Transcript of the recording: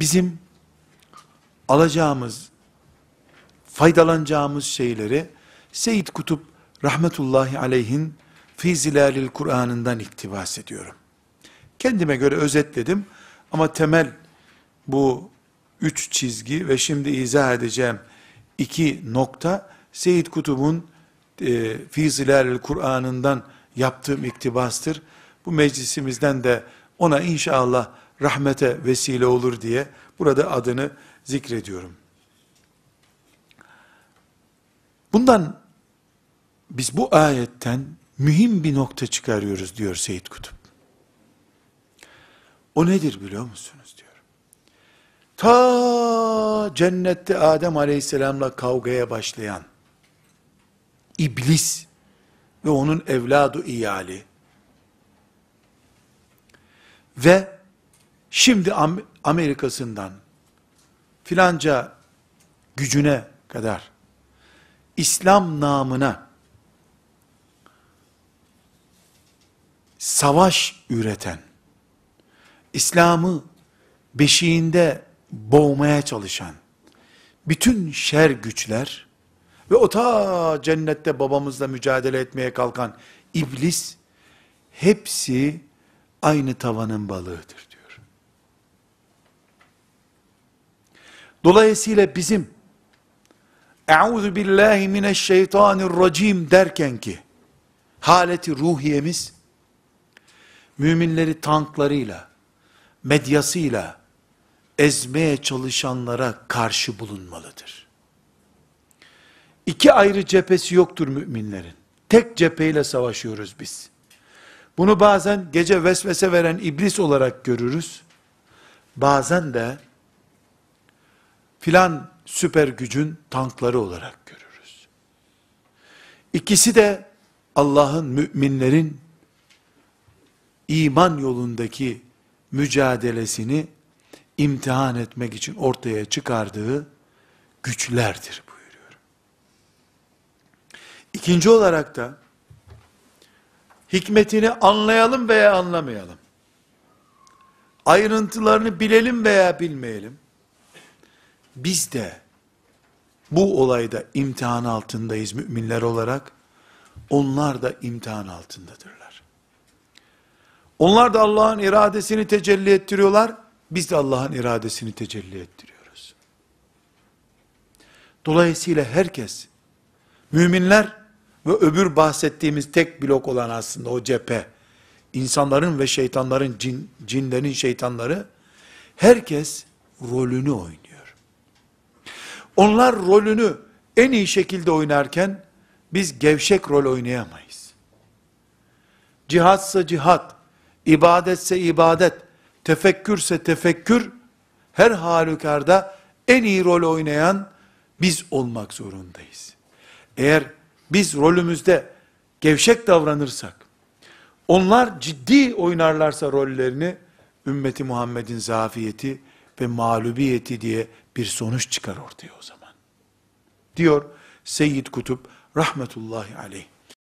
bizim alacağımız, faydalanacağımız şeyleri Seyyid Kutup rahmetullahi aleyhin Fizilalil Kur'an'ından iktibas ediyorum. Kendime göre özetledim ama temel bu üç çizgi ve şimdi izah edeceğim iki nokta Seyyid Kutub'un e, Fizilalil Kur'an'ından yaptığım iktibastır. Bu meclisimizden de ona inşallah rahmete vesile olur diye burada adını zikrediyorum. Bundan biz bu ayetten mühim bir nokta çıkarıyoruz diyor Seyyid Kutup. O nedir biliyor musunuz diyor. Ta cennette Adem aleyhisselamla kavgaya başlayan iblis ve onun evladı iyali ve Şimdi Amerika'sından filanca gücüne kadar İslam namına savaş üreten, İslam'ı beşiğinde boğmaya çalışan bütün şer güçler ve o ta cennette babamızla mücadele etmeye kalkan iblis hepsi aynı tavanın balığıdır. Dolayısıyla bizim Euzu billahi mineşşeytanirracim derken ki haleti ruhiyemiz müminleri tanklarıyla, medyasıyla ezmeye çalışanlara karşı bulunmalıdır. İki ayrı cephesi yoktur müminlerin. Tek cepheyle savaşıyoruz biz. Bunu bazen gece vesvese veren iblis olarak görürüz. Bazen de filan süper gücün tankları olarak görürüz. İkisi de Allah'ın müminlerin iman yolundaki mücadelesini imtihan etmek için ortaya çıkardığı güçlerdir buyuruyor. İkinci olarak da hikmetini anlayalım veya anlamayalım. Ayrıntılarını bilelim veya bilmeyelim. Biz de bu olayda imtihan altındayız müminler olarak. Onlar da imtihan altındadırlar. Onlar da Allah'ın iradesini tecelli ettiriyorlar. Biz de Allah'ın iradesini tecelli ettiriyoruz. Dolayısıyla herkes, müminler ve öbür bahsettiğimiz tek blok olan aslında o cephe, insanların ve şeytanların, cin, cinlerin şeytanları, herkes rolünü oynuyor. Onlar rolünü en iyi şekilde oynarken biz gevşek rol oynayamayız. Cihatsa cihat, ibadetse ibadet, tefekkürse tefekkür, her halükarda en iyi rol oynayan biz olmak zorundayız. Eğer biz rolümüzde gevşek davranırsak, onlar ciddi oynarlarsa rollerini, ümmeti Muhammed'in zafiyeti ve mağlubiyeti diye bir sonuç çıkar ortaya o zaman. Diyor Seyyid Kutup rahmetullahi aleyh.